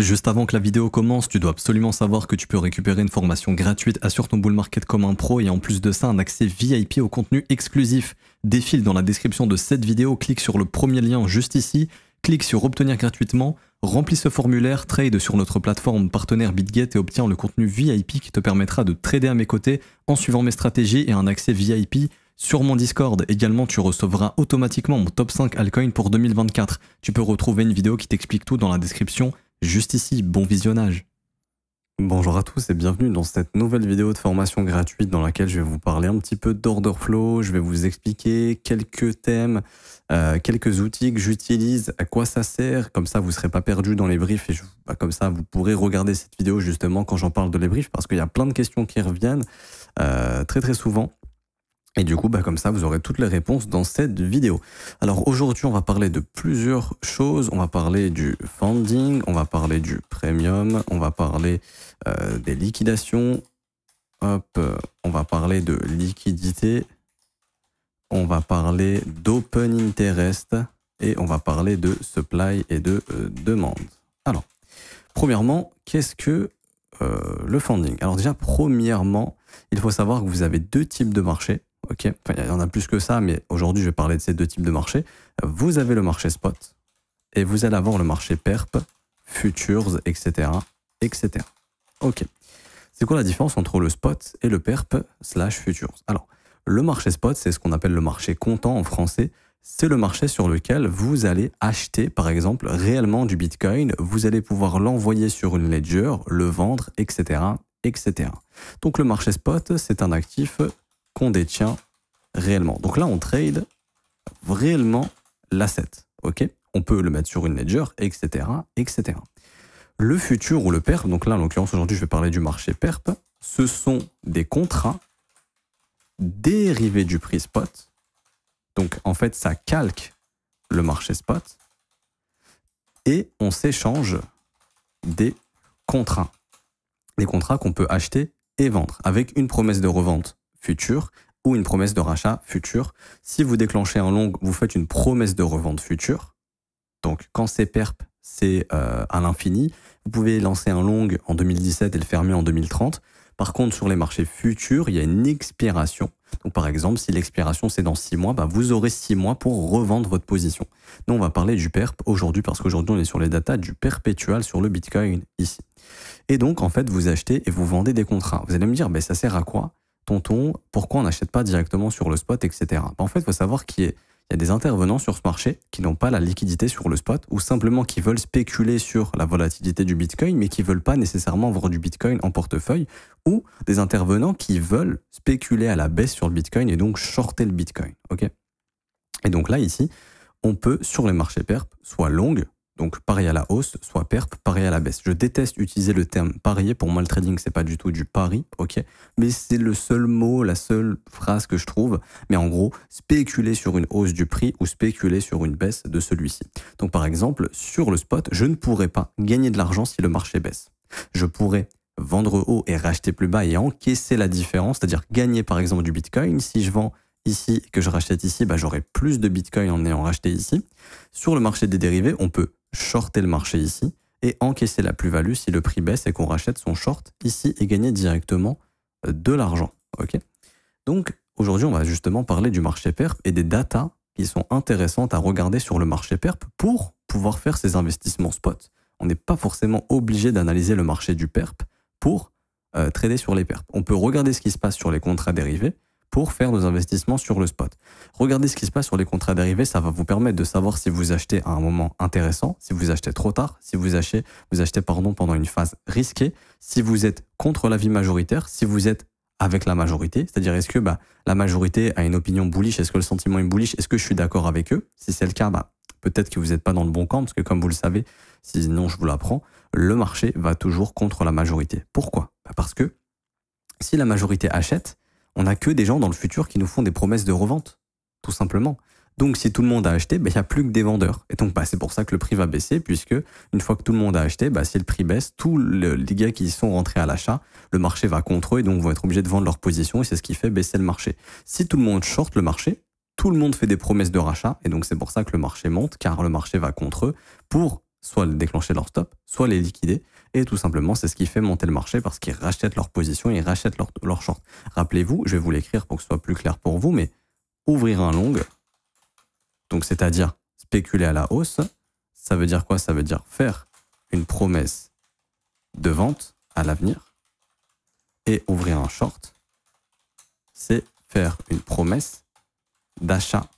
Juste avant que la vidéo commence, tu dois absolument savoir que tu peux récupérer une formation gratuite Assure ton bull market comme un pro et en plus de ça un accès VIP au contenu exclusif. Défile dans la description de cette vidéo, clique sur le premier lien juste ici, clique sur obtenir gratuitement, remplis ce formulaire, trade sur notre plateforme partenaire BitGet et obtiens le contenu VIP qui te permettra de trader à mes côtés en suivant mes stratégies et un accès VIP sur mon Discord, également, tu recevras automatiquement mon top 5 altcoin pour 2024. Tu peux retrouver une vidéo qui t'explique tout dans la description juste ici. Bon visionnage Bonjour à tous et bienvenue dans cette nouvelle vidéo de formation gratuite dans laquelle je vais vous parler un petit peu d'order flow, je vais vous expliquer quelques thèmes, euh, quelques outils que j'utilise, à quoi ça sert, comme ça vous ne serez pas perdu dans les briefs et bah, comme ça vous pourrez regarder cette vidéo justement quand j'en parle de les briefs parce qu'il y a plein de questions qui reviennent euh, très très souvent. Et du coup, bah comme ça, vous aurez toutes les réponses dans cette vidéo. Alors aujourd'hui, on va parler de plusieurs choses. On va parler du funding, on va parler du premium, on va parler euh, des liquidations. Hop, euh, on va parler de liquidité. On va parler d'open interest et on va parler de supply et de euh, demande. Alors, premièrement, qu'est-ce que le funding Alors déjà, premièrement, il faut savoir que vous avez deux types de marchés ok, il y en a plus que ça, mais aujourd'hui, je vais parler de ces deux types de marchés. Vous avez le marché spot et vous allez avoir le marché perp, futures, etc., etc. Ok. C'est quoi la différence entre le spot et le perp slash futures Alors, le marché spot, c'est ce qu'on appelle le marché comptant en français. C'est le marché sur lequel vous allez acheter, par exemple, réellement du Bitcoin. Vous allez pouvoir l'envoyer sur une ledger, le vendre, etc., etc. Donc le marché spot, c'est un actif qu'on détient réellement. Donc là, on trade réellement l'asset. ok on peut le mettre sur une ledger, etc., etc. Le futur ou le perp, donc là, en l'occurrence, aujourd'hui, je vais parler du marché perp, ce sont des contrats dérivés du prix spot. Donc, en fait, ça calque le marché spot et on s'échange des contrats. Des contrats qu'on peut acheter et vendre avec une promesse de revente future ou une promesse de rachat future. Si vous déclenchez un long, vous faites une promesse de revente future. Donc quand c'est perp, c'est euh, à l'infini. Vous pouvez lancer un long en 2017 et le fermer en 2030. Par contre, sur les marchés futurs, il y a une expiration. Donc, par exemple, si l'expiration c'est dans 6 mois, bah, vous aurez 6 mois pour revendre votre position. Nous, on va parler du PERP aujourd'hui parce qu'aujourd'hui, on est sur les datas du perpétual sur le Bitcoin ici. Et donc, en fait, vous achetez et vous vendez des contrats. Vous allez me dire, mais ça sert à quoi tonton, pourquoi on n'achète pas directement sur le spot, etc. Ben, en fait, il faut savoir qu'il y, a des intervenants sur ce marché qui n'ont pas la liquidité sur le spot ou simplement qui veulent spéculer sur la volatilité du Bitcoin mais qui ne veulent pas nécessairement vendre du Bitcoin en portefeuille ou des intervenants qui veulent spéculer à la baisse sur le Bitcoin et donc shorter le Bitcoin. et donc là, ici, on peut, sur les marchés perp, e soit longue, donc parier à la hausse, soit perp, parier à la baisse. Je déteste utiliser le terme parier. Pour moi, le trading, c'est pas du tout du pari, Mais c'est le seul mot, la seule phrase que je trouve. Mais en gros, spéculer sur une hausse du prix ou spéculer sur une baisse de celui-ci. Donc par exemple, sur le spot, je ne pourrais pas gagner de l'argent si le marché baisse. Je pourrais vendre haut et racheter plus bas et encaisser la différence, c'est-à-dire gagner par exemple du Bitcoin si je vends ici et que je rachète ici, bah, j'aurai plus de Bitcoin en ayant racheté ici. Sur le marché des dérivés, on peut shorter le marché ici et encaisser la plus-value si le prix baisse et qu'on rachète son short ici et gagner directement euh, de l'argent. Donc aujourd'hui, on va justement parler du marché perp et des datas qui sont intéressantes à regarder sur le marché perp pour pouvoir faire ces investissements spot. On n'est pas forcément obligé d'analyser le marché du perp pour euh, trader sur les PERP. On peut regarder ce qui se passe sur les contrats dérivés pour faire nos investissements sur le spot. Regardez ce qui se passe sur les contrats dérivés, ça va vous permettre de savoir si vous achetez à un moment intéressant, si vous achetez trop tard, si vous achetez, vous achetez pardon, pendant une phase risquée, si vous êtes contre l'avis majoritaire, si vous êtes avec la majorité, c'est-à-dire est-ce que bah, la majorité a une opinion bullish, est-ce que le sentiment est bullish, est-ce que je suis d'accord avec eux Si c'est le cas, bah, peut-être que vous n'êtes pas dans le bon camp, parce que comme vous le savez, sinon je vous l'apprends, le marché va toujours contre la majorité. Pourquoi bah, Parce que si la majorité achète, on n'a que des gens dans le futur qui nous font des promesses de revente, tout simplement. Donc si tout le monde a acheté, ben, il n'y a plus que des vendeurs. Et donc bah, c'est pour ça que le prix va baisser, puisque une fois que tout le monde a acheté, bah, si le prix baisse, tous les gars qui sont rentrés à l'achat, le marché va contre eux et donc vont être obligés de vendre leur position et c'est ce qui fait baisser le marché. Si tout le monde short le marché, tout le monde fait des promesses de rachat et donc c'est pour ça que le marché monte, car le marché va contre eux pour soit déclencher leur stop, soit les liquider. Et tout simplement, c'est ce qui fait monter le marché parce qu'ils rachètent leur position, ils rachètent leur, short. Rappelez-vous, je vais vous l'écrire pour que ce soit plus clair pour vous, mais ouvrir un long, donc c'est-à-dire spéculer à la hausse, ça veut dire quoi Ça veut dire faire une promesse de vente à l'avenir et ouvrir un short, c'est faire une promesse d'achat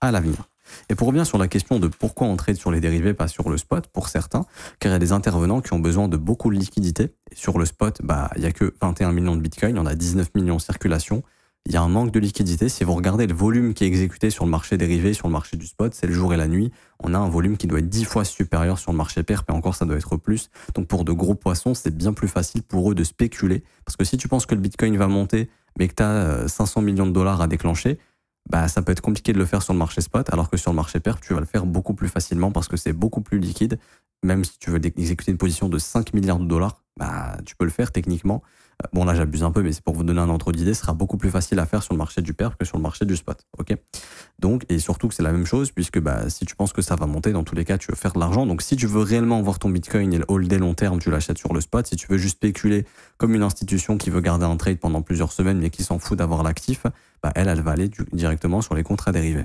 à l'avenir. Et pour revenir sur la question de pourquoi on sur les dérivés, pas sur le spot, pour certains, car il y a des intervenants qui ont besoin de beaucoup de liquidités. sur le spot, bah, il n'y a que 21 millions de bitcoin, on a 19 millions en circulation. Il y a un manque de liquidité. Si vous regardez le volume qui est exécuté sur le marché dérivé, sur le marché du spot, c'est le jour et la nuit. On a un volume qui doit être 10 fois supérieur sur le marché perp, et encore ça doit être plus. Donc pour de gros poissons, c'est bien plus facile pour eux de spéculer. Parce que si tu penses que le bitcoin va monter, mais que tu as 500 millions de dollars à déclencher, bah, ça peut être compliqué de le faire sur le marché spot, alors que sur le marché perp, tu vas le faire beaucoup plus facilement parce que c'est beaucoup plus liquide. Même si tu veux exécuter une position de 5 milliards de dollars, bah, tu peux le faire techniquement. Euh, bon, là, j'abuse un peu, mais c'est pour vous donner un ordre d'idée, ce sera beaucoup plus facile à faire sur le marché du perp que sur le marché du spot. OK Donc, et surtout que c'est la même chose, puisque bah, si tu penses que ça va monter, dans tous les cas, tu veux faire de l'argent. Donc, si tu veux réellement voir ton bitcoin et le holder long terme, tu l'achètes sur le spot. Si tu veux juste spéculer comme une institution qui veut garder un trade pendant plusieurs semaines, mais qui s'en fout d'avoir l'actif, bah, elle, elle va aller directement sur les contrats dérivés.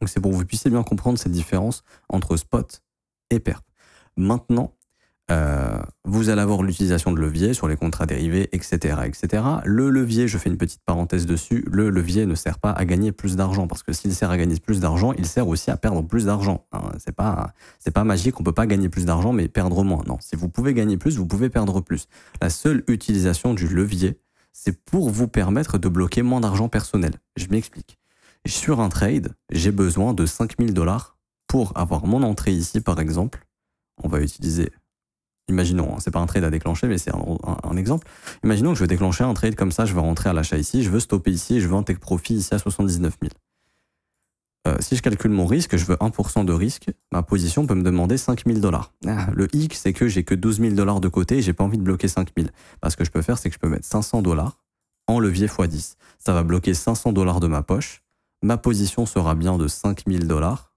Donc, c'est pour que vous puissiez bien comprendre cette différence entre spot et perp. Maintenant, euh, vous allez avoir l'utilisation de levier sur les contrats dérivés, etc., etc. Le levier, je fais une petite parenthèse dessus, le levier ne sert pas à gagner plus d'argent parce que s'il sert à gagner plus d'argent, il sert aussi à perdre plus d'argent. Hein, c'est pas pas magique, on peut pas gagner plus d'argent mais perdre moins. Non, si vous pouvez gagner plus, vous pouvez perdre plus. La seule utilisation du levier, c'est pour vous permettre de bloquer moins d'argent personnel. Je m'explique. Sur un trade, j'ai besoin de 5000 dollars pour avoir mon entrée ici par exemple. On va utiliser Imaginons, hein, c'est pas un trade à déclencher, mais c'est un, exemple. Imaginons que je veux déclencher un trade comme ça, je vais rentrer à l'achat ici, je veux stopper ici, je veux un profit ici à 79 000. Euh, si je calcule mon risque, je veux 1% de risque, ma position peut me demander 5000 dollars. Ah, le hic, c'est que j'ai que 12 000 dollars de côté et j'ai pas envie de bloquer 5 000. Bah, ce que je peux faire, c'est que je peux mettre 500 dollars en levier x10. Ça va bloquer 500 dollars de ma poche. Ma position sera bien de 5000 dollars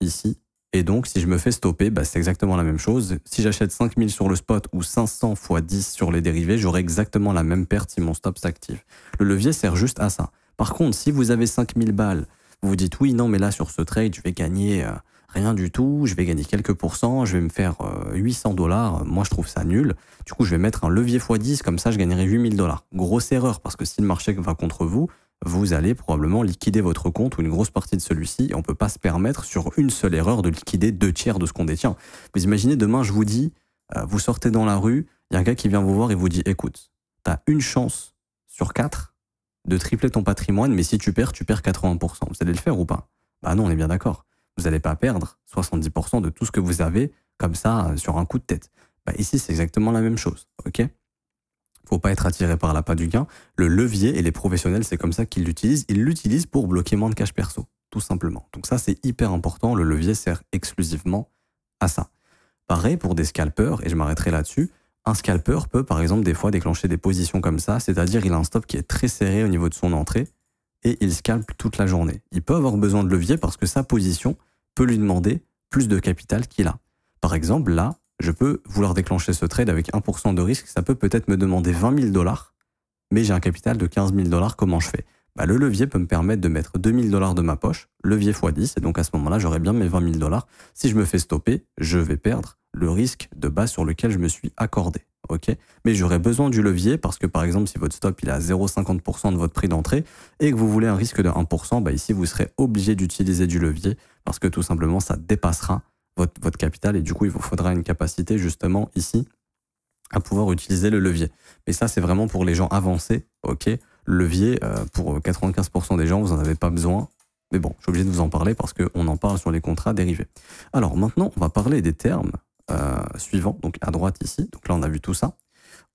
ici et donc, si je me fais stopper, bah, c'est exactement la même chose. Si j'achète 5000 sur le spot ou 500 x 10 sur les dérivés, j'aurai exactement la même perte si mon stop s'active. Le levier sert juste à ça. Par contre, si vous avez 5000 balles, vous vous dites oui, non, mais là, sur ce trade, je vais gagner euh, rien du tout, je vais gagner quelques pourcents, je vais me faire 800 euh, dollars, euh, moi je trouve ça nul. Du coup, je vais mettre un levier x 10, comme ça, je gagnerai 8000 dollars. Grosse erreur, parce que si le marché va contre vous, vous allez probablement liquider votre compte ou une grosse partie de celui-ci. On ne peut pas se permettre sur une seule erreur de liquider deux tiers de ce qu'on détient. Vous imaginez, demain, je vous dis, euh, vous sortez dans la rue, il y a un gars qui vient vous voir et vous dit, écoute, tu as une chance sur quatre de tripler ton patrimoine, mais si tu perds, tu perds 80%. Vous allez le faire ou pas Bah non, on est bien d'accord. Vous n'allez pas perdre 70% de tout ce que vous avez comme ça euh, sur un coup de tête. Bah ici, c'est exactement la même chose. ok faut pas être attiré par la pas du gain. Le levier, et les professionnels, c'est comme ça qu'ils l'utilisent, ils l'utilisent pour bloquer moins de cash perso, tout simplement. Donc ça, c'est hyper important. Le levier sert exclusivement à ça. Pareil pour des scalpeurs, et je m'arrêterai là-dessus. Un scalper peut, par exemple, des fois déclencher des positions comme ça, c'est-à-dire il a un stop qui est très serré au niveau de son entrée, et il scalpe toute la journée. Il peut avoir besoin de levier parce que sa position peut lui demander plus de capital qu'il a. Par exemple, là, je peux vouloir déclencher ce trade avec 1% de risque, ça peut peut-être me demander 20 000 dollars, mais j'ai un capital de 15 000 dollars, comment je fais bah, Le levier peut me permettre de mettre 2 000 dollars de ma poche, levier x 10, et donc à ce moment-là, j'aurai bien mes 20 000 dollars. Si je me fais stopper, je vais perdre le risque de base sur lequel je me suis accordé. ok Mais j'aurai besoin du levier parce que par exemple si votre stop il est à 0,50% de votre prix d'entrée et que vous voulez un risque de 1%, bah, ici vous serez obligé d'utiliser du levier parce que tout simplement ça dépassera votre, capital et du coup, il vous faudra une capacité justement ici à pouvoir utiliser le levier. Mais ça, c'est vraiment pour les gens avancés, ok Levier, euh, pour 95% des gens, vous n'en avez pas besoin. Mais bon, je suis obligé de vous en parler parce qu'on en parle sur les contrats dérivés. Alors maintenant, on va parler des termes euh, suivants, donc à droite ici. Donc là, on a vu tout ça.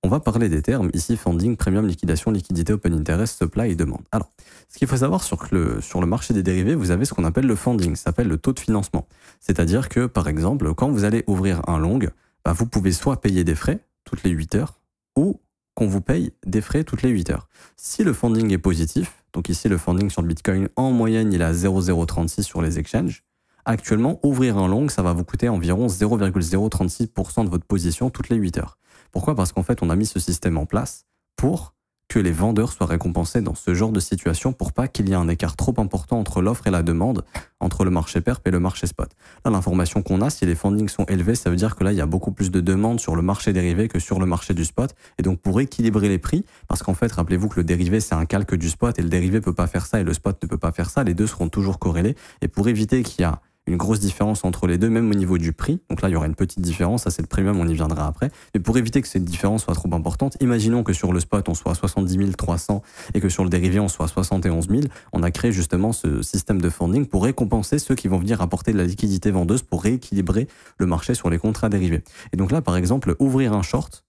On va parler des termes, ici funding, premium, liquidation, liquidité, open interest, supply et demande. Alors, ce qu'il faut savoir sur le, sur le marché des dérivés, vous avez ce qu'on appelle le funding, ça s'appelle le taux de financement. C'est-à-dire que, par exemple, quand vous allez ouvrir un long, bah, vous pouvez soit payer des frais toutes les 8 heures, ou qu'on vous paye des frais toutes les 8 heures. Si le funding est positif, donc ici le funding sur le Bitcoin, en moyenne, il est à 0,036 sur les exchanges, Actuellement, ouvrir un long, ça va vous coûter environ 0,036% de votre position toutes les 8 heures. Pourquoi Parce qu'en fait, on a mis ce système en place pour que les vendeurs soient récompensés dans ce genre de situation pour pas qu'il y ait un écart trop important entre l'offre et la demande, entre le marché perp et le marché spot. Là, l'information qu'on a, si les fundings sont élevés, ça veut dire que là, il y a beaucoup plus de demandes sur le marché dérivé que sur le marché du spot. Et donc, pour équilibrer les prix, parce qu'en fait, rappelez-vous que le dérivé, c'est un calque du spot et le dérivé peut pas faire ça et le spot ne peut pas faire ça, les deux seront toujours corrélés. Et pour éviter qu'il y ait une grosse différence entre les deux, même au niveau du prix. Donc là, il y aura une petite différence, ça c'est le premium, on y viendra après. Mais pour éviter que cette différence soit trop importante, imaginons que sur le spot, on soit à 70 300 et que sur le dérivé, on soit à 71 000. On a créé justement ce système de funding pour récompenser ceux qui vont venir apporter de la liquidité vendeuse pour rééquilibrer le marché sur les contrats dérivés. Et donc là, par exemple, ouvrir un short,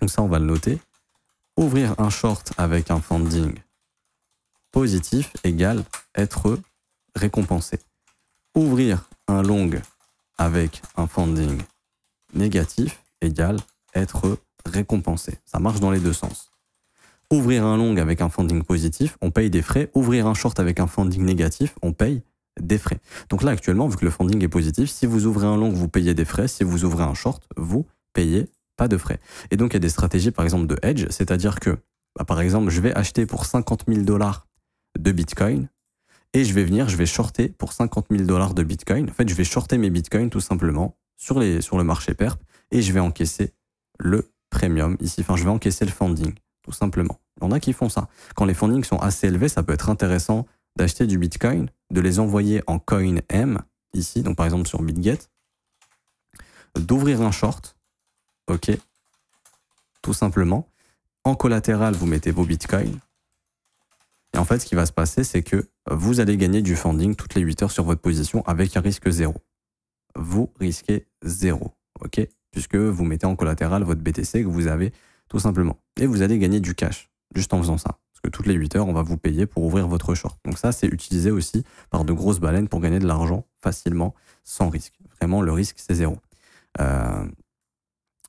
donc ça on va le noter, ouvrir un short avec un funding positif égale être récompensé ouvrir un long avec un funding négatif égale être récompensé. Ça marche dans les deux sens. Ouvrir un long avec un funding positif, on paye des frais. Ouvrir un short avec un funding négatif, on paye des frais. Donc là, actuellement, vu que le funding est positif, si vous ouvrez un long, vous payez des frais. Si vous ouvrez un short, vous payez pas de frais. Et donc, il y a des stratégies, par exemple, de hedge, c'est-à-dire que, bah, par exemple, je vais acheter pour 50 000 dollars de Bitcoin et je vais venir, je vais shorter pour 50 000 dollars de Bitcoin. En fait, je vais shorter mes Bitcoins tout simplement sur, les, sur le marché perp et je vais encaisser le premium ici. Enfin, je vais encaisser le funding tout simplement. Il y en a qui font ça. Quand les fundings sont assez élevés, ça peut être intéressant d'acheter du Bitcoin, de les envoyer en coin M ici, donc par exemple sur BitGet, d'ouvrir un short, ok, tout simplement. En collatéral, vous mettez vos Bitcoins. Et en fait, ce qui va se passer, c'est que vous allez gagner du funding toutes les 8 heures sur votre position avec un risque zéro. Vous risquez zéro, ok Puisque vous mettez en collatéral votre BTC que vous avez tout simplement. Et vous allez gagner du cash juste en faisant ça. Parce que toutes les 8 heures, on va vous payer pour ouvrir votre short. Donc ça, c'est utilisé aussi par de grosses baleines pour gagner de l'argent facilement, sans risque. Vraiment, le risque, c'est zéro. Euh,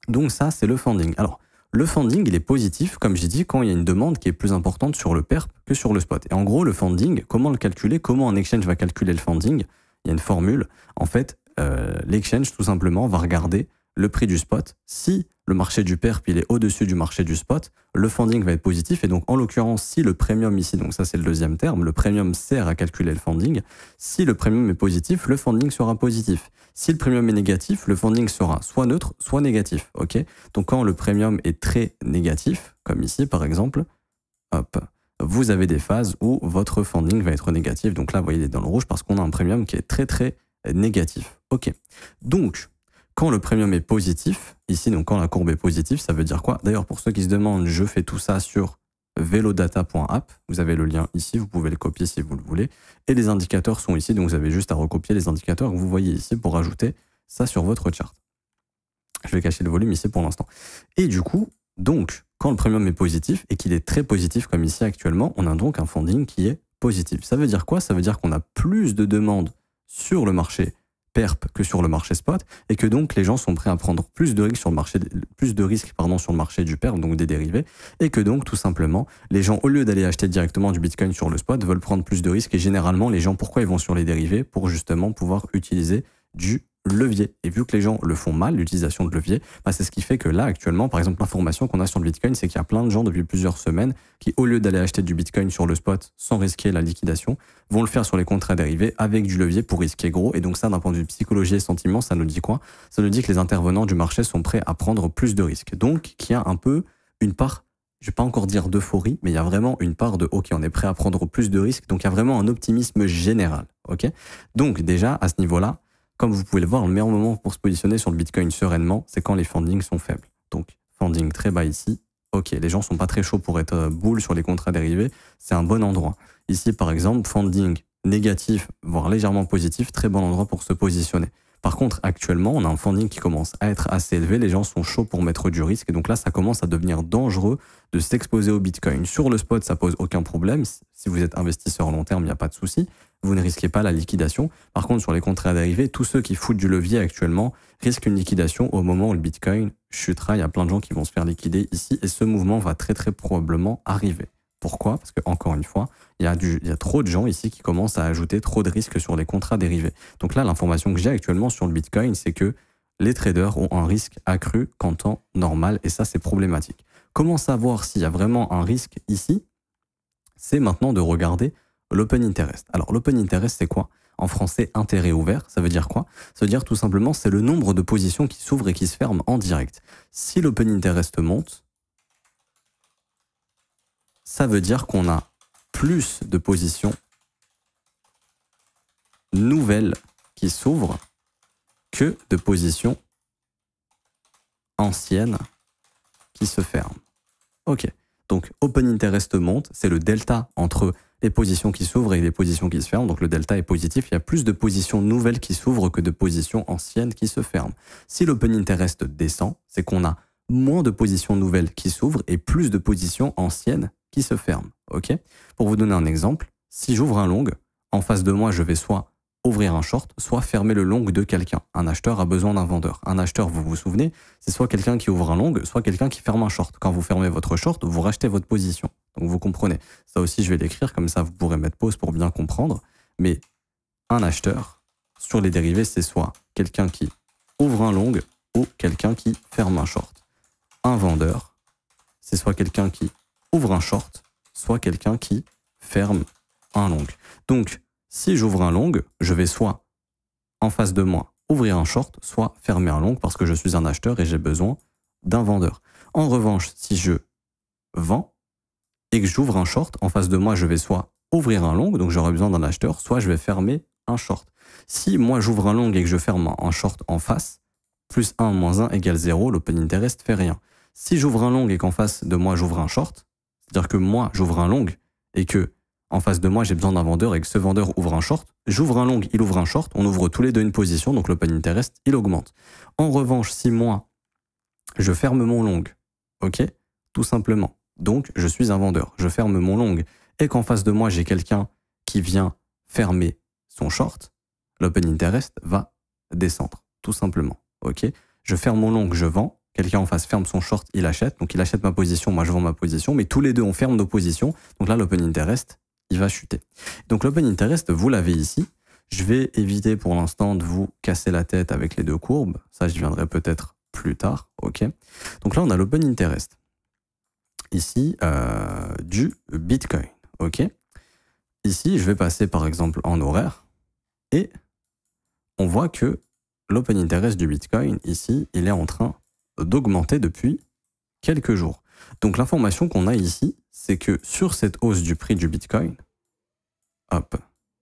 donc ça, c'est le funding. Alors, le funding, il est positif, comme j'ai dit, quand il y a une demande qui est plus importante sur le perp que sur le spot. Et en gros, le funding, comment le calculer Comment un exchange va calculer le funding Il y a une formule. En fait, euh, l'exchange, tout simplement, va regarder le prix du spot. Si le marché du perp il est au-dessus du marché du spot, le funding va être positif. Et donc, en l'occurrence, si le premium ici, donc ça c'est le deuxième terme, le premium sert à calculer le funding. Si le premium est positif, le funding sera positif. Si le premium est négatif, le funding sera soit neutre, soit négatif. Ok donc, quand le premium est très négatif, comme ici par exemple, hop, vous avez des phases où votre funding va être négatif. Donc là, vous voyez, il est dans le rouge parce qu'on a un premium qui est très très négatif. Ok. Donc, quand le premium est positif, ici, donc quand la courbe est positive, ça veut dire quoi D'ailleurs, pour ceux qui se demandent, je fais tout ça sur velodata.app. Vous avez le lien ici, vous pouvez le copier si vous le voulez. Et les indicateurs sont ici, donc vous avez juste à recopier les indicateurs que vous voyez ici pour ajouter ça sur votre chart. Je vais cacher le volume ici pour l'instant. Et du coup, donc, quand le premium est positif et qu'il est très positif comme ici actuellement, on a donc un funding qui est positif. Ça veut dire quoi Ça veut dire qu'on a plus de demandes sur le marché perp que sur le marché spot et que donc les gens sont prêts à prendre plus de risques sur le marché plus de risques pardon sur le marché du perp donc des dérivés et que donc tout simplement les gens au lieu d'aller acheter directement du bitcoin sur le spot veulent prendre plus de risques et généralement les gens pourquoi ils vont sur les dérivés pour justement pouvoir utiliser du levier. Et vu que les gens le font mal, l'utilisation de levier, bah, c'est ce qui fait que là, actuellement, par exemple, l'information qu'on a sur le Bitcoin, c'est qu'il y a plein de gens depuis plusieurs semaines qui, au lieu d'aller acheter du Bitcoin sur le spot sans risquer la liquidation, vont le faire sur les contrats dérivés avec du levier pour risquer gros. Et donc ça, d'un point de vue psychologie et sentiment, ça nous dit quoi Ça nous dit que les intervenants du marché sont prêts à prendre plus de risques. Donc, qu'il y a un peu une part je vais pas encore dire d'euphorie, mais il y a vraiment une part de OK, on est prêt à prendre plus de risques. Donc il y a vraiment un optimisme général. OK Donc déjà à ce niveau-là, comme vous pouvez le voir, le meilleur moment pour se positionner sur le Bitcoin sereinement, c'est quand les fundings sont faibles. Donc, funding très bas ici. Ok, les gens sont pas très chauds pour être euh, boule sur les contrats dérivés. C'est un bon endroit. Ici, par exemple, funding négatif, voire légèrement positif, très bon endroit pour se positionner. Par contre, actuellement, on a un funding qui commence à être assez élevé, les gens sont chauds pour mettre du risque, et donc là, ça commence à devenir dangereux de s'exposer au Bitcoin. Sur le spot, ça pose aucun problème. Si vous êtes investisseur à long terme, il n'y a pas de souci. Vous ne risquez pas la liquidation. Par contre, sur les contrats dérivés, tous ceux qui foutent du levier actuellement risquent une liquidation au moment où le Bitcoin chutera. Il y a plein de gens qui vont se faire liquider ici, et ce mouvement va très très probablement arriver. Pourquoi Parce que, encore une fois, il y, a il y a trop de gens ici qui commencent à ajouter trop de risques sur les contrats dérivés. Donc là, l'information que j'ai actuellement sur le Bitcoin, c'est que les traders ont un risque accru qu'en temps normal, et ça, c'est problématique. Comment savoir s'il y a vraiment un risque ici C'est maintenant de regarder l'open interest. Alors, l'open interest, c'est quoi en français intérêt ouvert. Ça veut dire quoi Ça veut dire tout simplement c'est le nombre de positions qui s'ouvrent et qui se ferment en direct. Si l'open interest monte, ça veut dire qu'on a plus de positions nouvelles qui s'ouvrent que de positions anciennes qui se ferment. Ok, donc Open Interest monte, c'est le delta entre les positions qui s'ouvrent et les positions qui se ferment. Donc le delta est positif, il y a plus de positions nouvelles qui s'ouvrent que de positions anciennes qui se ferment. Si l'open interest descend, c'est qu'on a moins de positions nouvelles qui s'ouvrent et plus de positions anciennes qui se ferment. Ok Pour vous donner un exemple, si j'ouvre un long, en face de moi, je vais soit ouvrir un short, soit fermer le long de quelqu'un. Un acheteur a besoin d'un vendeur. Un acheteur, vous vous souvenez, c'est soit quelqu'un qui ouvre un long, soit quelqu'un qui ferme un short. Quand vous fermez votre short, vous rachetez votre position. Donc vous comprenez. Ça aussi, je vais l'écrire, comme ça vous pourrez mettre pause pour bien comprendre. Mais un acheteur, sur les dérivés, c'est soit quelqu'un qui ouvre un long ou quelqu'un qui ferme un short un vendeur, c'est soit quelqu'un qui ouvre un short, soit quelqu'un qui ferme un long. Donc, si j'ouvre un long, je vais soit en face de moi ouvrir un short, soit fermer un long parce que je suis un acheteur et j'ai besoin d'un vendeur. En revanche, si je vends et que j'ouvre un short, en face de moi, je vais soit ouvrir un long, donc j'aurai besoin d'un acheteur, soit je vais fermer un short. Si moi j'ouvre un long et que je ferme un short en face, plus 1 moins 1 égale 0, l'open interest fait rien. Si j'ouvre un long et qu'en face de moi j'ouvre un short, c'est-à-dire que moi j'ouvre un long et que en face de moi j'ai besoin d'un vendeur et que ce vendeur ouvre un short, j'ouvre un long, il ouvre un short, on ouvre tous les deux une position, donc l'open interest, il augmente. En revanche, si moi je ferme mon long, ok, tout simplement, donc je suis un vendeur, je ferme mon long et qu'en face de moi j'ai quelqu'un qui vient fermer son short, l'open interest va descendre, tout simplement, ok. Je ferme mon long, je vends, Quelqu'un en face ferme son short, il achète. Donc il achète ma position, moi je vends ma position. Mais tous les deux, on ferme nos positions. Donc là, l'open interest, il va chuter. Donc l'open interest, vous l'avez ici. Je vais éviter pour l'instant de vous casser la tête avec les deux courbes. Ça, je viendrai peut-être plus tard. OK. Donc là, on a l'open interest. Ici, euh, du Bitcoin. OK. Ici, je vais passer par exemple en horaire. Et on voit que l'open interest du Bitcoin, ici, il est en train d'augmenter depuis quelques jours. Donc l'information qu'on a ici, c'est que sur cette hausse du prix du Bitcoin, hop,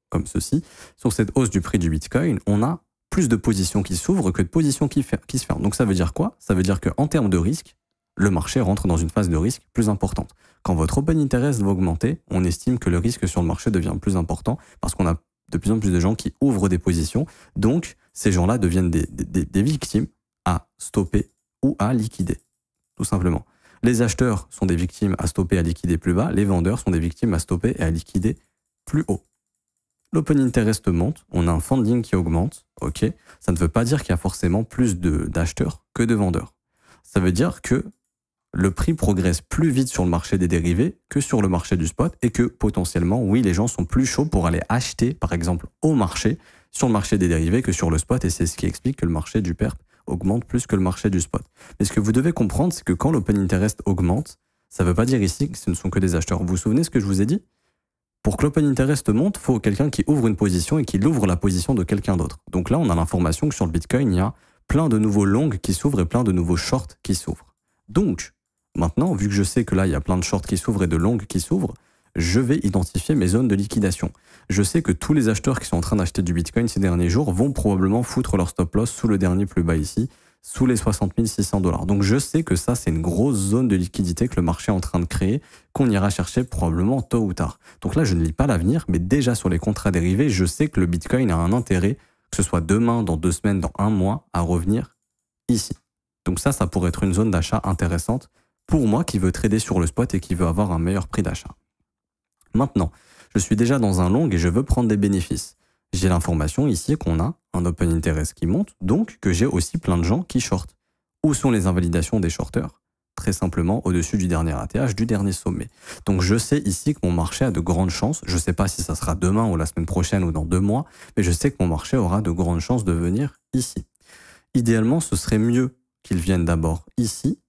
comme ceci, sur cette hausse du prix du Bitcoin, on a plus de positions qui s'ouvrent que de positions qui, se ferment. Donc ça veut dire quoi Ça veut dire qu'en termes de risque, le marché rentre dans une phase de risque plus importante. Quand votre open interest va augmenter, on estime que le risque sur le marché devient plus important parce qu'on a de plus en plus de gens qui ouvrent des positions. Donc, ces gens-là deviennent des victimes à stopper ou à liquider, tout simplement. Les acheteurs sont des victimes à stopper à liquider plus bas, les vendeurs sont des victimes à stopper et à liquider plus haut. L'open interest monte, on a un funding qui augmente, ok, ça ne veut pas dire qu'il y a forcément plus d'acheteurs que de vendeurs. Ça veut dire que le prix progresse plus vite sur le marché des dérivés que sur le marché du spot et que potentiellement, oui, les gens sont plus chauds pour aller acheter, par exemple, au marché, sur le marché des dérivés que sur le spot et c'est ce qui explique que le marché du PERP augmente plus que le marché du spot. Mais ce que vous devez comprendre, c'est que quand l'open interest augmente, ça ne veut pas dire ici que ce ne sont que des acheteurs. Vous vous souvenez ce que je vous ai dit Pour que l'open interest monte, il faut quelqu'un qui ouvre une position et qui l'ouvre la position de quelqu'un d'autre. Donc là, on a l'information que sur le Bitcoin, il y a plein de nouveaux longs qui s'ouvrent et plein de nouveaux shorts qui s'ouvrent. Donc, maintenant, vu que je sais que là, il y a plein de shorts qui s'ouvrent et de longs qui s'ouvrent, je vais identifier mes zones de liquidation. Je sais que tous les acheteurs qui sont en train d'acheter du Bitcoin ces derniers jours vont probablement foutre leur stop loss sous le dernier plus bas ici, sous les 60 600 dollars. Donc je sais que ça, c'est une grosse zone de liquidité que le marché est en train de créer, qu'on ira chercher probablement tôt ou tard. Donc là, je ne lis pas l'avenir, mais déjà sur les contrats dérivés, je sais que le Bitcoin a un intérêt, que ce soit demain, dans deux semaines, dans un mois, à revenir ici. Donc ça, ça pourrait être une zone d'achat intéressante pour moi qui veut trader sur le spot et qui veut avoir un meilleur prix d'achat. Maintenant, je suis déjà dans un long et je veux prendre des bénéfices. J'ai l'information ici qu'on a un open interest qui monte, donc que j'ai aussi plein de gens qui shortent. Où sont les invalidations des shorteurs Très simplement au-dessus du dernier ATH, du dernier sommet. Donc je sais ici que mon marché a de grandes chances, je ne sais pas si ça sera demain ou la semaine prochaine ou dans deux mois, mais je sais que mon marché aura de grandes chances de venir ici. Idéalement, ce serait mieux qu'il vienne d'abord ici,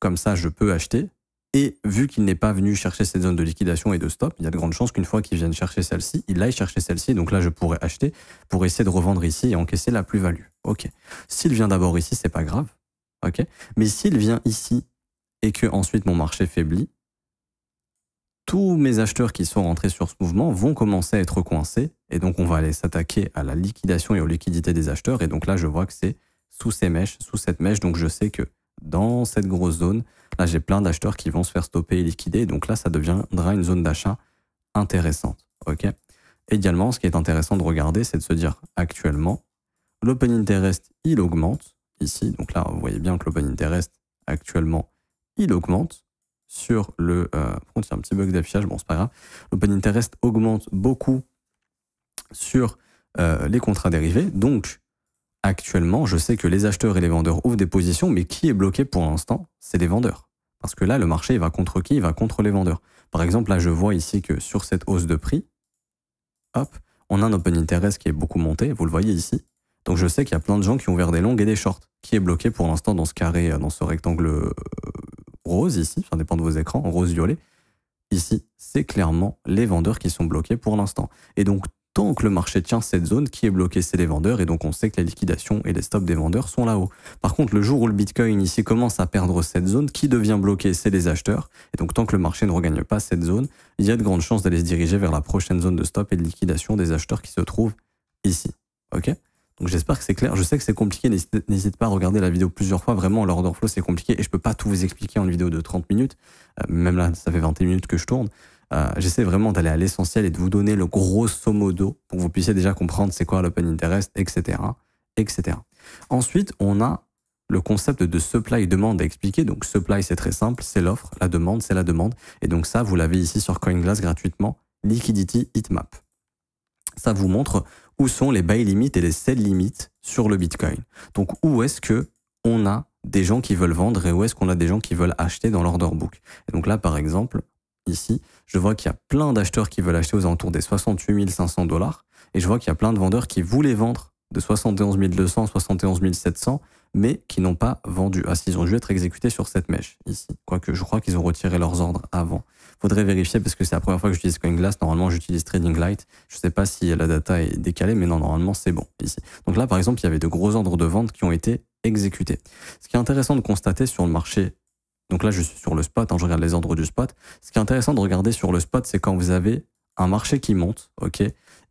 comme ça je peux acheter, et vu qu'il n'est pas venu chercher cette zone de liquidation et de stop, il y a de grandes chances qu'une fois qu'il vienne chercher celle-ci, il aille chercher celle-ci. Donc là, je pourrais acheter pour essayer de revendre ici et encaisser la plus-value. OK. S'il vient d'abord ici, c'est pas grave. OK. Mais s'il vient ici et que ensuite mon marché faiblit, tous mes acheteurs qui sont rentrés sur ce mouvement vont commencer à être coincés. Et donc, on va aller s'attaquer à la liquidation et aux liquidités des acheteurs. Et donc là, je vois que c'est sous ces mèches, sous cette mèche. Donc, je sais que dans cette grosse zone, là j'ai plein d'acheteurs qui vont se faire stopper et liquider. Donc là, ça deviendra une zone d'achat intéressante. ok Également, ce qui est intéressant de regarder, c'est de se dire actuellement, l'open interest, il augmente ici. Donc là, vous voyez bien que l'open interest, actuellement, il augmente sur le... Euh, par un petit bug d'affichage, bon, c'est pas grave. L'open interest augmente beaucoup sur euh, les contrats dérivés. Donc, actuellement, je sais que les acheteurs et les vendeurs ouvrent des positions, mais qui est bloqué pour l'instant C'est les vendeurs. Parce que là, le marché, va contre qui Il va contre les vendeurs. Par exemple, là, je vois ici que sur cette hausse de prix, hop, on a un open interest qui est beaucoup monté, vous le voyez ici. Donc je sais qu'il y a plein de gens qui ont ouvert des longues et des shorts, qui est bloqué pour l'instant dans ce carré, euh, dans ce rectangle euh, rose ici, ça dépend de vos écrans, rose-violet. Ici, c'est clairement les vendeurs qui sont bloqués pour l'instant. Et donc tant que le marché tient cette zone qui est bloquée, c'est les vendeurs, et donc on sait que la liquidation et les stops des vendeurs sont là-haut. Par contre, le jour où le Bitcoin ici commence à perdre cette zone, qui devient bloqué, c'est les acheteurs, et donc tant que le marché ne regagne pas cette zone, il y a de grandes chances d'aller se diriger vers la prochaine zone de stop et de liquidation des acheteurs qui se trouvent ici. Ok donc j'espère que c'est clair. Je sais que c'est compliqué, n'hésite pas à regarder la vidéo plusieurs fois. Vraiment, l'order flow, c'est compliqué et je peux pas tout vous expliquer en une vidéo de 30 minutes. Euh, même là, ça fait 21 minutes que je tourne. Euh, j'essaie vraiment d'aller à l'essentiel et de vous donner le grosso modo pour que vous puissiez déjà comprendre c'est quoi l'open interest, etc., etc. Ensuite, on a le concept de supply et demande à expliquer. Donc supply, c'est très simple, c'est l'offre, la demande, c'est la demande. Et donc ça, vous l'avez ici sur CoinGlass gratuitement, Liquidity Heatmap. Ça vous montre où sont les buy limits et les sell limits sur le Bitcoin. Donc où est-ce que on a des gens qui veulent vendre et où est-ce qu'on a des gens qui veulent acheter dans l'order book. Et donc là, par exemple, ici, je vois qu'il y a plein d'acheteurs qui veulent acheter aux alentours des 68 500 dollars, et je vois qu'il y a plein de vendeurs qui voulaient vendre de 71 200, 71 700, mais qui n'ont pas vendu. Ah, ils ont dû être exécutés sur cette mèche, ici. Quoique, je crois qu'ils ont retiré leurs ordres avant. Faudrait vérifier parce que c'est la première fois que j'utilise CoinGlass. Normalement, j'utilise Trading Light. Je ne sais pas si la data est décalée, mais non, normalement, c'est bon, ici. Donc là, par exemple, il y avait de gros ordres de vente qui ont été exécutés. Ce qui est intéressant de constater sur le marché donc là, je suis sur le spot, hein, je regarde les ordres du spot. Ce qui est intéressant de regarder sur le spot, c'est quand vous avez un marché qui monte, ok,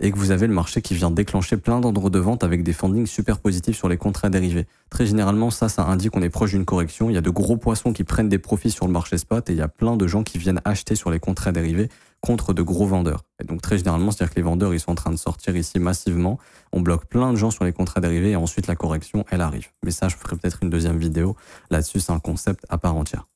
et que vous avez le marché qui vient déclencher plein d'ordres de vente avec des fundings super positifs sur les contrats dérivés. Très généralement, ça, ça indique qu'on est proche d'une correction. Il y a de gros poissons qui prennent des profits sur le marché spot et il y a plein de gens qui viennent acheter sur les contrats dérivés contre de gros vendeurs. Et donc très généralement, c'est-à-dire que les vendeurs, ils sont en train de sortir ici massivement, on bloque plein de gens sur les contrats dérivés et ensuite la correction, elle arrive. Mais ça, je ferai peut-être une deuxième vidéo là-dessus, c'est un concept à part entière.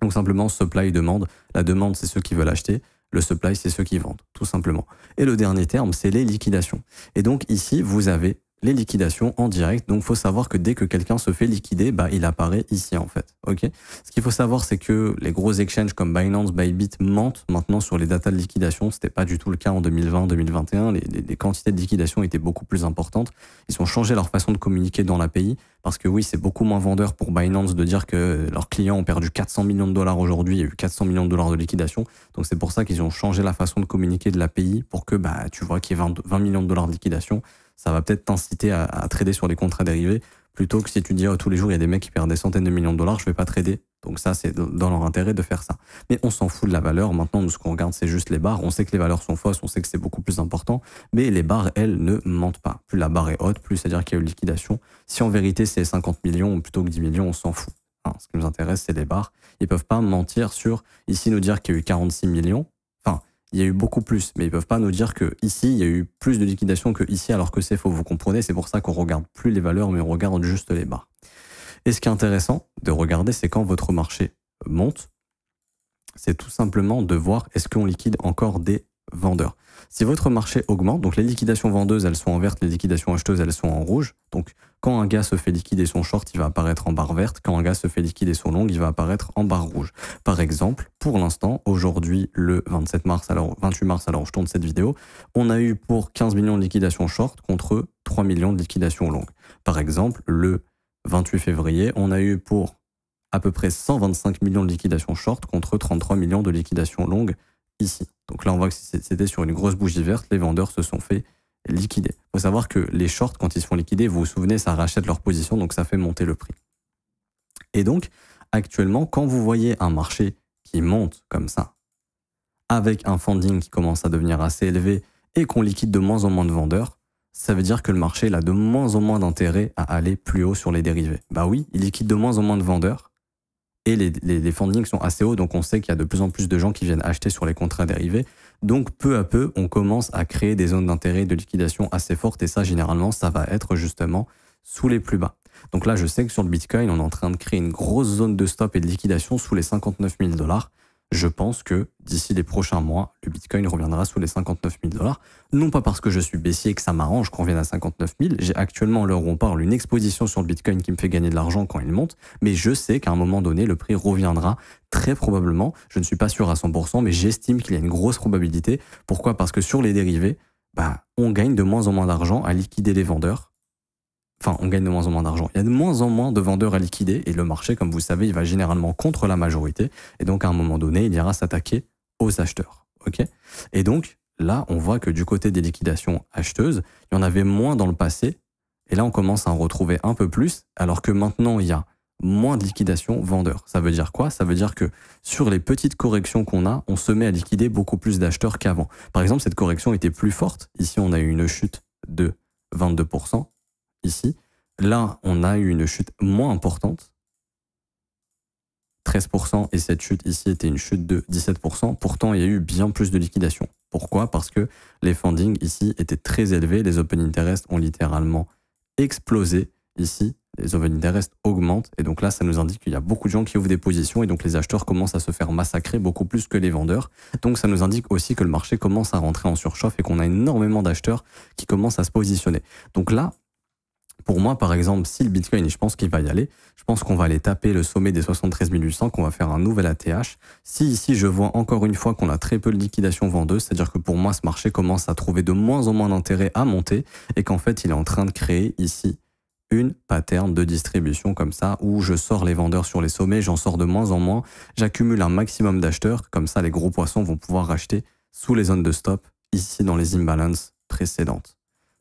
Donc simplement, supply et demande. La demande, c'est ceux qui veulent acheter. Le supply, c'est ceux qui vendent, tout simplement. Et le dernier terme, c'est les liquidations. Et donc ici, vous avez les liquidations en direct. Donc, faut savoir que dès que quelqu'un se fait liquider, bah, il apparaît ici, en fait. OK? Ce qu'il faut savoir, c'est que les gros exchanges comme Binance, Bybit mentent maintenant sur les datas de liquidation. C'était pas du tout le cas en 2020, 2021. Les, quantités de liquidation étaient beaucoup plus importantes. Ils ont changé leur façon de communiquer dans l'API. Parce que oui, c'est beaucoup moins vendeur pour Binance de dire que leurs clients ont perdu 400 millions de dollars aujourd'hui. Il y a eu 400 millions de dollars de liquidation. Donc, c'est pour ça qu'ils ont changé la façon de communiquer de l'API pour que, bah, tu vois qu'il y ait 20 millions de dollars de liquidation ça va peut-être t'inciter à, trader sur les contrats dérivés plutôt que si tu dis oh, tous les jours il y a des mecs qui perdent des centaines de millions de dollars, je vais pas trader. Donc ça, c'est dans leur intérêt de faire ça. Mais on s'en fout de la valeur. Maintenant, nous, ce qu'on regarde, c'est juste les barres. On sait que les valeurs sont fausses, on sait que c'est beaucoup plus important. Mais les barres, elles, ne mentent pas. Plus la barre est haute, plus c'est-à-dire qu'il y a eu liquidation. Si en vérité, c'est 50 millions plutôt que 10 millions, on s'en fout. Hein, ce qui nous intéresse, c'est les barres. Ils peuvent pas mentir sur, ici, nous dire qu'il y a eu 46 millions il y a eu beaucoup plus. Mais ils peuvent pas nous dire que ici, il y a eu plus de liquidation que ici, alors que c'est faux. Vous comprenez, c'est pour ça qu'on regarde plus les valeurs, mais on regarde juste les barres. Et ce qui est intéressant de regarder, c'est quand votre marché monte, c'est tout simplement de voir est-ce qu'on liquide encore des Vendeur. Si votre marché augmente, donc les liquidations vendeuses, elles sont en vert, les liquidations acheteuses, elles sont en rouge. Donc quand un gars se fait liquider son short, il va apparaître en barre verte. Quand un gars se fait liquider son long, il va apparaître en barre rouge. Par exemple, pour l'instant, aujourd'hui, le 27 mars, alors 28 mars, alors je tourne cette vidéo, on a eu pour 15 millions de liquidations short contre 3 millions de liquidations longues. Par exemple, le 28 février, on a eu pour à peu près 125 millions de liquidations short contre 33 millions de liquidations longues donc là, on voit que c'était sur une grosse bougie verte, les vendeurs se sont fait liquider. Il faut savoir que les shorts, quand ils se font liquider, vous vous souvenez, ça rachète leur position, donc ça fait monter le prix. Et donc, actuellement, quand vous voyez un marché qui monte comme ça, avec un funding qui commence à devenir assez élevé et qu'on liquide de moins en moins de vendeurs, ça veut dire que le marché a de moins en moins d'intérêt à aller plus haut sur les dérivés. Bah oui, il liquide de moins en moins de vendeurs, et les, les, les, fundings sont assez hauts, donc on sait qu'il y a de plus en plus de gens qui viennent acheter sur les contrats dérivés. Donc peu à peu, on commence à créer des zones d'intérêt et de liquidation assez fortes, et ça, généralement, ça va être justement sous les plus bas. Donc là, je sais que sur le Bitcoin, on est en train de créer une grosse zone de stop et de liquidation sous les 59 000 dollars je pense que d'ici les prochains mois, le Bitcoin reviendra sous les 59 000 dollars. Non pas parce que je suis baissier et que ça m'arrange qu'on revienne à 59 000. J'ai actuellement, à l'heure où on parle, une exposition sur le Bitcoin qui me fait gagner de l'argent quand il monte. Mais je sais qu'à un moment donné, le prix reviendra très probablement. Je ne suis pas sûr à 100%, mais j'estime qu'il y a une grosse probabilité. Pourquoi Parce que sur les dérivés, bah, on gagne de moins en moins d'argent à liquider les vendeurs Enfin, on gagne de moins en moins d'argent. Il y a de moins en moins de vendeurs à liquider et le marché, comme vous savez, il va généralement contre la majorité. Et donc, à un moment donné, il ira s'attaquer aux acheteurs. OK Et donc, là, on voit que du côté des liquidations acheteuses, il y en avait moins dans le passé. Et là, on commence à en retrouver un peu plus, alors que maintenant, il y a moins de liquidations vendeurs. Ça veut dire quoi Ça veut dire que sur les petites corrections qu'on a, on se met à liquider beaucoup plus d'acheteurs qu'avant. Par exemple, cette correction était plus forte. Ici, on a eu une chute de 22% ici. Là, on a eu une chute moins importante, 13%, et cette chute ici était une chute de 17%. Pourtant, il y a eu bien plus de liquidations. Pourquoi Parce que les fundings ici étaient très élevés, les open interest ont littéralement explosé ici, les open interest augmentent, et donc là, ça nous indique qu'il y a beaucoup de gens qui ouvrent des positions, et donc les acheteurs commencent à se faire massacrer beaucoup plus que les vendeurs. Donc ça nous indique aussi que le marché commence à rentrer en surchauffe et qu'on a énormément d'acheteurs qui commencent à se positionner. Donc là, pour moi, par exemple, si le Bitcoin, je pense qu'il va y aller, je pense qu'on va aller taper le sommet des 73 800, qu'on va faire un nouvel ATH. Si ici, je vois encore une fois qu'on a très peu de liquidation vendeuse, c'est-à-dire que pour moi, ce marché commence à trouver de moins en moins d'intérêt à monter et qu'en fait, il est en train de créer ici une pattern de distribution comme ça où je sors les vendeurs sur les sommets, j'en sors de moins en moins, j'accumule un maximum d'acheteurs, comme ça les gros poissons vont pouvoir racheter sous les zones de stop ici dans les imbalances précédentes.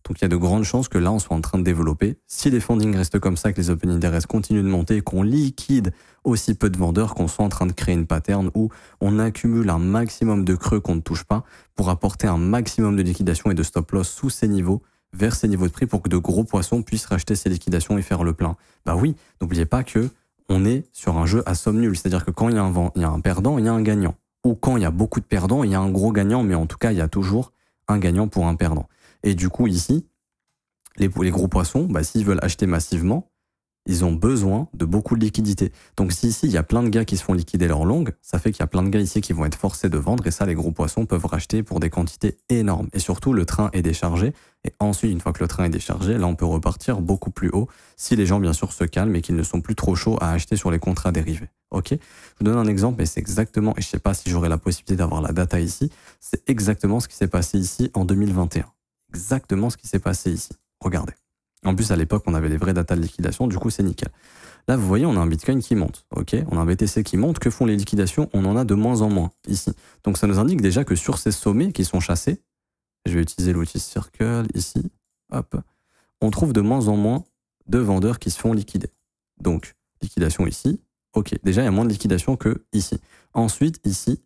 Donc il y a de grandes chances que là, on soit en train de développer. Si les fundings restent comme ça, que les open interest continuent de monter, qu'on liquide aussi peu de vendeurs, qu'on soit en train de créer une pattern où on accumule un maximum de creux qu'on ne touche pas pour apporter un maximum de liquidation et de stop loss sous ces niveaux vers ces niveaux de prix pour que de gros poissons puissent racheter ces liquidations et faire le plein. Bah oui, n'oubliez pas que on est sur un jeu à somme nulle, c'est-à-dire que quand il y il y a un perdant, il y a un gagnant. Ou quand il y a beaucoup de perdants, il y a un gros gagnant, mais en tout cas, il y a toujours un gagnant pour un perdant. Et du coup, ici, les, gros poissons, bah, s'ils veulent acheter massivement, ils ont besoin de beaucoup de liquidités. Donc si ici, il y a plein de gars qui se font liquider leur longue, ça fait qu'il y a plein de gars ici qui vont être forcés de vendre et ça, les gros poissons peuvent racheter pour des quantités énormes. Et surtout, le train est déchargé. Et ensuite, une fois que le train est déchargé, là, on peut repartir beaucoup plus haut si les gens, bien sûr, se calment et qu'ils ne sont plus trop chauds à acheter sur les contrats dérivés. OK Je vous donne un exemple mais c'est exactement, et je ne sais pas si j'aurai la possibilité d'avoir la data ici, c'est exactement ce qui s'est passé ici en 2021 exactement ce qui s'est passé ici. Regardez. En plus, à l'époque, on avait les vraies datas de liquidation, du coup, c'est nickel. Là, vous voyez, on a un Bitcoin qui monte, ok On a un BTC qui monte. Que font les liquidations On en a de moins en moins ici. Donc, ça nous indique déjà que sur ces sommets qui sont chassés, je vais utiliser l'outil Circle ici, hop, on trouve de moins en moins de vendeurs qui se font liquider. Donc, liquidation ici, ok. Déjà, il y a moins de liquidation que ici. Ensuite, ici,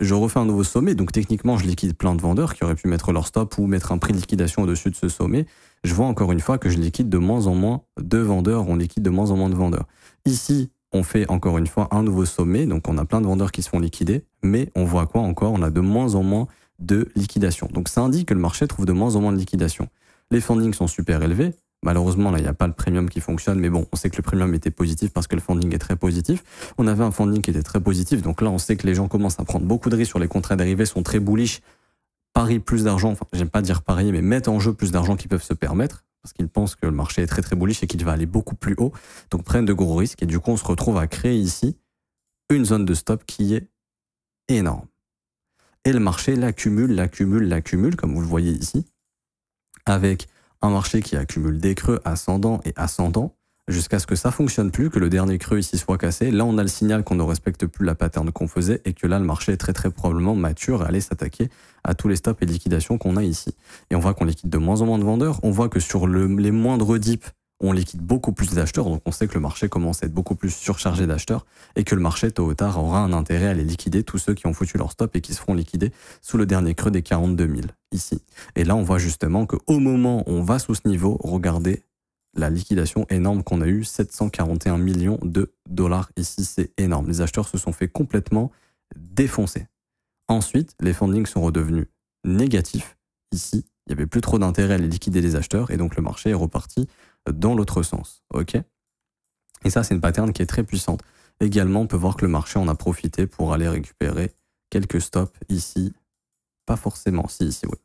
je refais un nouveau sommet, donc techniquement, je liquide plein de vendeurs qui auraient pu mettre leur stop ou mettre un prix de liquidation au-dessus de ce sommet. Je vois encore une fois que je liquide de moins en moins de vendeurs, on liquide de moins en moins de vendeurs. Ici, on fait encore une fois un nouveau sommet, donc on a plein de vendeurs qui se font liquider, mais on voit quoi encore On a de moins en moins de liquidations. Donc ça indique que le marché trouve de moins en moins de liquidations. Les fundings sont super élevés, Malheureusement, là, il n'y a pas le premium qui fonctionne, mais bon, on sait que le premium était positif parce que le funding est très positif. On avait un funding qui était très positif, donc là, on sait que les gens commencent à prendre beaucoup de risques sur les contrats dérivés, sont très bullish, parient plus d'argent, enfin, j'aime pas dire parier, mais mettent en jeu plus d'argent qu'ils peuvent se permettre, parce qu'ils pensent que le marché est très très bullish et qu'il va aller beaucoup plus haut, donc prennent de gros risques, et du coup, on se retrouve à créer ici une zone de stop qui est énorme. Et le marché l'accumule, l'accumule, l'accumule, comme vous le voyez ici, avec un marché qui accumule des creux ascendants et ascendants, jusqu'à ce que ça fonctionne plus, que le dernier creux ici soit cassé. Là, on a le signal qu'on ne respecte plus la pattern qu'on faisait et que là, le marché est très très probablement mature à allait s'attaquer à tous les stops et liquidations qu'on a ici. Et on voit qu'on liquide de moins en moins de vendeurs. On voit que sur les moindres dips, on liquide beaucoup plus d'acheteurs, donc on sait que le marché commence à être beaucoup plus surchargé d'acheteurs et que le marché, tôt ou tard, aura un intérêt à les liquider, tous ceux qui ont foutu leur stop et qui se feront liquider sous le dernier creux des 42 000 ici. Et là, on voit justement qu'au moment où on va sous ce niveau, regardez la liquidation énorme qu'on a eue, 741 millions de dollars ici, c'est énorme. Les acheteurs se sont fait complètement défoncer. Ensuite, les fundings sont redevenus négatifs. Ici, il n'y avait plus trop d'intérêt à les liquider les acheteurs et donc le marché est reparti dans l'autre sens. ok et ça, c'est une pattern qui est très puissante. Également, on peut voir que le marché en a profité pour aller récupérer quelques stops ici. Pas forcément, si, ici, oui.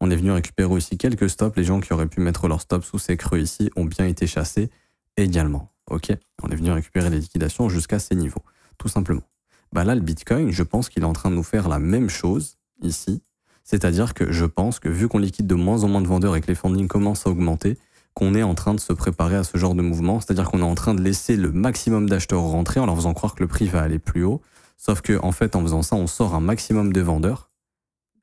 On est venu récupérer aussi quelques stops. Les gens qui auraient pu mettre leurs stops sous ces creux ici ont bien été chassés également. Ok On est venu récupérer les liquidations jusqu'à ces niveaux, tout simplement. Bah là, le Bitcoin, je pense qu'il est en train de nous faire la même chose ici. C'est-à-dire que je pense que vu qu'on liquide de moins en moins de vendeurs et que les fondings commencent à augmenter, qu'on est en train de se préparer à ce genre de mouvement, c'est-à-dire qu'on est en train de laisser le maximum d'acheteurs rentrer en leur faisant croire que le prix va aller plus haut, sauf que en fait en faisant ça on sort un maximum de vendeurs,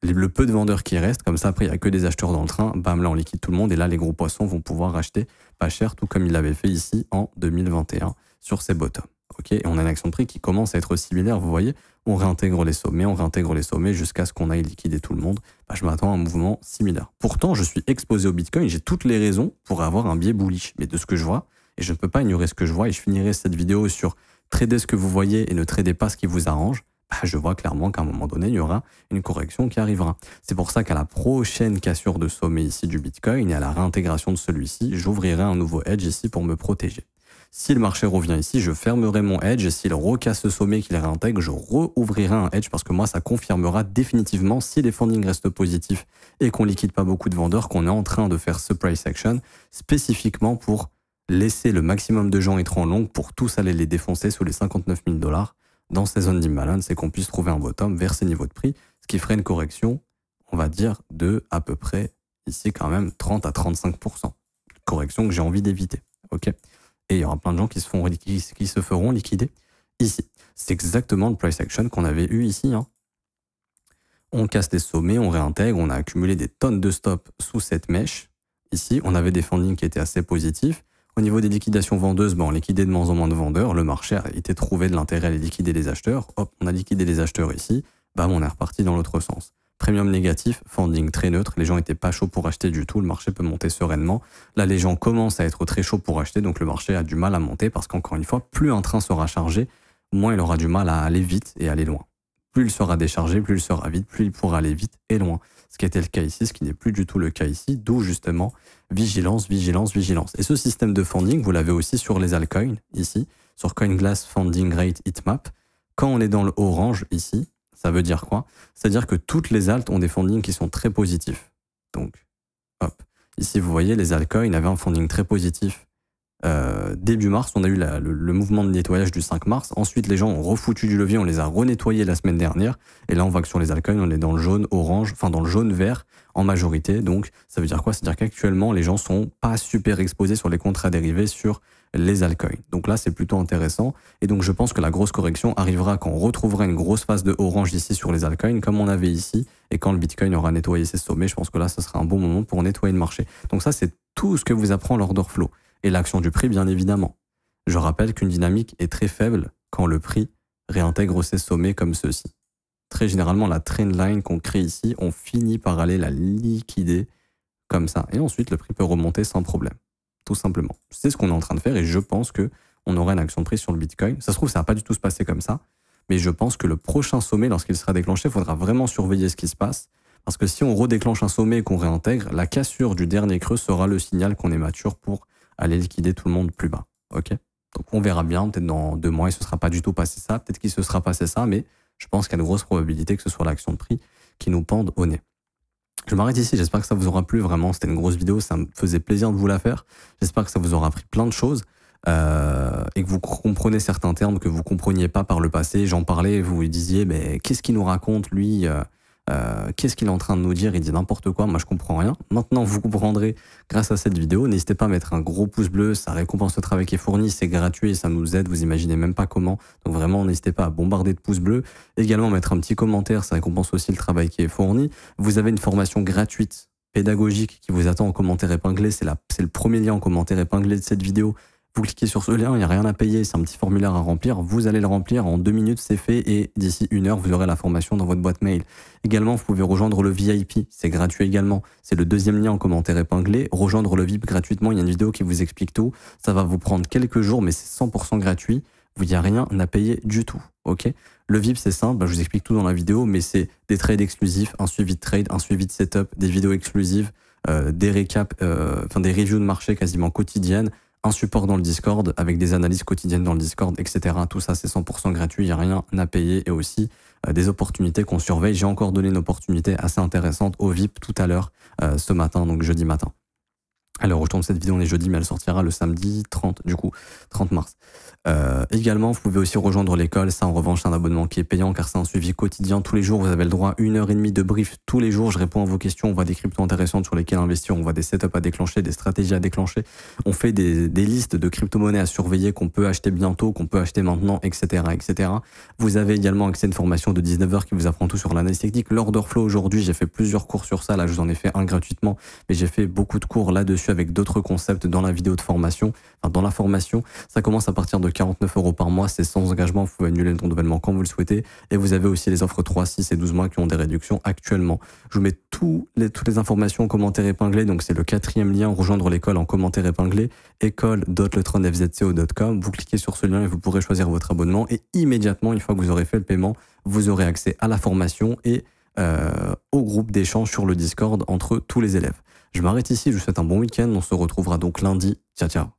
le peu de vendeurs qui restent, comme ça après il n'y a que des acheteurs dans le train, bam là on liquide tout le monde et là les gros poissons vont pouvoir acheter pas cher, tout comme il l'avaient fait ici en 2021 sur ces bottoms. Ok, on a une action de prix qui commence à être similaire, vous voyez, on réintègre les sommets, on réintègre les sommets jusqu'à ce qu'on aille liquider tout le monde. Bah, je m'attends à un mouvement similaire. Pourtant, je suis exposé au Bitcoin, j'ai toutes les raisons pour avoir un biais bullish. Mais de ce que je vois, et je ne peux pas ignorer ce que je vois, et je finirai cette vidéo sur trader ce que vous voyez et ne tradez pas ce qui vous arrange. Bah, je vois clairement qu'à un moment donné, il y aura une correction qui arrivera. C'est pour ça qu'à la prochaine cassure de sommet ici du Bitcoin et à la réintégration de celui-ci, j'ouvrirai un nouveau hedge ici pour me protéger. Si le marché revient ici, je fermerai mon edge et s'il recasse ce sommet qu'il réintègre, je rouvrirai un edge parce que moi, ça confirmera définitivement si les fundings restent positifs et qu'on liquide pas beaucoup de vendeurs, qu'on est en train de faire ce price action spécifiquement pour laisser le maximum de gens être en longue pour tous aller les défoncer sous les 59 000 dollars dans ces zones d'imbalance et qu'on puisse trouver un bottom vers ces niveaux de prix, ce qui ferait une correction, on va dire, de à peu près ici quand même 30 à 35 Correction que j'ai envie d'éviter. ok et il y aura plein de gens qui se, font, se feront liquider ici. C'est exactement le price action qu'on avait eu ici. Hein. On casse des sommets, on réintègre, on a accumulé des tonnes de stops sous cette mèche. Ici, on avait des fundings qui étaient assez positifs. Au niveau des liquidations vendeuses, ben, on liquidait de moins en moins de vendeurs. Le marché a été trouvé de l'intérêt à liquider les acheteurs. Hop, on a liquidé les acheteurs ici. Bam, on est reparti dans l'autre sens. Premium négatif, funding très neutre, les gens n'étaient pas chauds pour acheter du tout, le marché peut monter sereinement. Là, les gens commencent à être très chauds pour acheter, donc le marché a du mal à monter parce qu'encore une fois, plus un train sera chargé, moins il aura du mal à aller vite et aller loin. Plus il sera déchargé, plus il sera vite, plus il pourra aller vite et loin. Ce qui était le cas ici, ce qui n'est plus du tout le cas ici, d'où justement vigilance, vigilance, vigilance. Et ce système de funding, vous l'avez aussi sur les altcoins, ici, sur CoinGlass Funding Rate Heatmap. Quand on est dans le orange, ici, ça veut dire quoi C'est-à-dire que toutes les altes ont des fondings qui sont très positifs. Donc, hop. Ici, vous voyez, les altcoins avaient un funding très positif euh, début mars, on a eu le, mouvement de nettoyage du 5 mars. Ensuite, les gens ont refoutu du levier, on les a renettoyés la semaine dernière. Et là, on voit que sur les alcools, on est dans le jaune, orange, enfin dans le jaune, vert en majorité. Donc, ça veut dire quoi C'est-à-dire qu'actuellement, les gens sont pas super exposés sur les contrats dérivés sur les alcools. Donc là, c'est plutôt intéressant. Et donc, je pense que la grosse correction arrivera quand on retrouvera une grosse phase de orange ici sur les alcools, comme on avait ici. Et quand le Bitcoin aura nettoyé ses sommets, je pense que là, ce sera un bon moment pour nettoyer le marché. Donc ça, c'est tout ce que vous apprend l'order flow et l'action du prix bien évidemment. Je rappelle qu'une dynamique est très faible quand le prix réintègre ses sommets comme ceci. Très généralement, la trend line qu'on crée ici, on finit par aller la liquider comme ça. Et ensuite, le prix peut remonter sans problème, tout simplement. C'est ce qu'on est en train de faire et je pense que on aura une action de prix sur le Bitcoin. Ça se trouve, ça va pas du tout se passer comme ça, mais je pense que le prochain sommet, lorsqu'il sera déclenché, il faudra vraiment surveiller ce qui se passe. Parce que si on redéclenche un sommet et qu'on réintègre, la cassure du dernier creux sera le signal qu'on est mature pour aller liquider tout le monde plus bas. Ok Donc on verra bien, peut-être dans deux mois, il ne se sera pas du tout passé ça, peut-être qu'il se sera passé ça, mais je pense qu'il y a de grosse probabilité que ce soit l'action de prix qui nous pende au nez. Je m'arrête ici, j'espère que ça vous aura plu vraiment, c'était une grosse vidéo, ça me faisait plaisir de vous la faire, j'espère que ça vous aura appris plein de choses. Euh, et que vous comprenez certains termes que vous ne compreniez pas par le passé. J'en parlais, vous vous disiez, mais qu'est-ce qu'il nous raconte lui euh, euh, qu'est-ce qu'il est en train de nous dire Il dit n'importe quoi, moi je comprends rien. Maintenant, vous comprendrez grâce à cette vidéo. N'hésitez pas à mettre un gros pouce bleu, ça récompense le travail qui est fourni, c'est gratuit et ça nous aide, vous imaginez même pas comment. Donc vraiment, n'hésitez pas à bombarder de pouces bleus. Également, mettre un petit commentaire, ça récompense aussi le travail qui est fourni. Vous avez une formation gratuite pédagogique qui vous attend en commentaire épinglé, c'est le premier lien en commentaire épinglé de cette vidéo. Vous cliquez sur ce lien, il n'y a rien à payer, c'est un petit formulaire à remplir. Vous allez le remplir en deux minutes, c'est fait, et d'ici une heure, vous aurez la formation dans votre boîte mail. Également, vous pouvez rejoindre le VIP, c'est gratuit également. C'est le deuxième lien en commentaire épinglé. Rejoindre le VIP gratuitement, il y a une vidéo qui vous explique tout. Ça va vous prendre quelques jours, mais c'est 100% gratuit. Vous n'y a rien à payer du tout. ok le VIP, c'est simple, bah, je vous explique tout dans la vidéo, mais c'est des trades exclusifs, un suivi de trade, un suivi de setup, des vidéos exclusives, euh, des récaps, euh, enfin des reviews de marché quasiment quotidiennes, un support dans le Discord avec des analyses quotidiennes dans le Discord, etc. Tout ça, c'est 100% gratuit, il n'y a rien à payer et aussi euh, des opportunités qu'on surveille. J'ai encore donné une opportunité assez intéressante au VIP tout à l'heure, euh, ce matin, donc jeudi matin. Alors, je tourne cette vidéo, on est jeudi, mais elle sortira le samedi 30, du coup, 30 mars. Euh, également, vous pouvez aussi rejoindre l'école. Ça, en revanche, c'est un abonnement qui est payant car c'est un suivi quotidien. Tous les jours, vous avez le droit à une heure et demie de brief. Tous les jours, je réponds à vos questions. On voit des cryptos intéressantes sur lesquelles investir. On voit des setups à déclencher, des stratégies à déclencher. On fait des, listes de crypto-monnaies à surveiller qu'on peut acheter bientôt, qu'on peut acheter maintenant, etc., etc. Vous avez également accès à une formation de 19h qui vous apprend tout sur l'analyse technique. L'order flow aujourd'hui, j'ai fait plusieurs cours sur ça. Là, je vous en ai fait un gratuitement, mais j'ai fait beaucoup de cours là-dessus avec d'autres concepts dans la vidéo de formation, dans la formation. Ça commence à partir de 49 euros par mois, c'est sans engagement, vous pouvez annuler le renouvellement quand vous le souhaitez. Et vous avez aussi les offres 3, 6 et 12 mois qui ont des réductions actuellement. Je vous mets les, toutes les informations en commentaire épinglé, donc c'est le quatrième lien, rejoindre l'école en commentaire épinglé, école.letronfzco.com. Vous cliquez sur ce lien et vous pourrez choisir votre abonnement. Et immédiatement, une fois que vous aurez fait le paiement, vous aurez accès à la formation et euh, au groupe d'échange sur le Discord entre tous les élèves. Je m'arrête ici, je vous souhaite un bon week-end, on se retrouvera donc lundi. Ciao ciao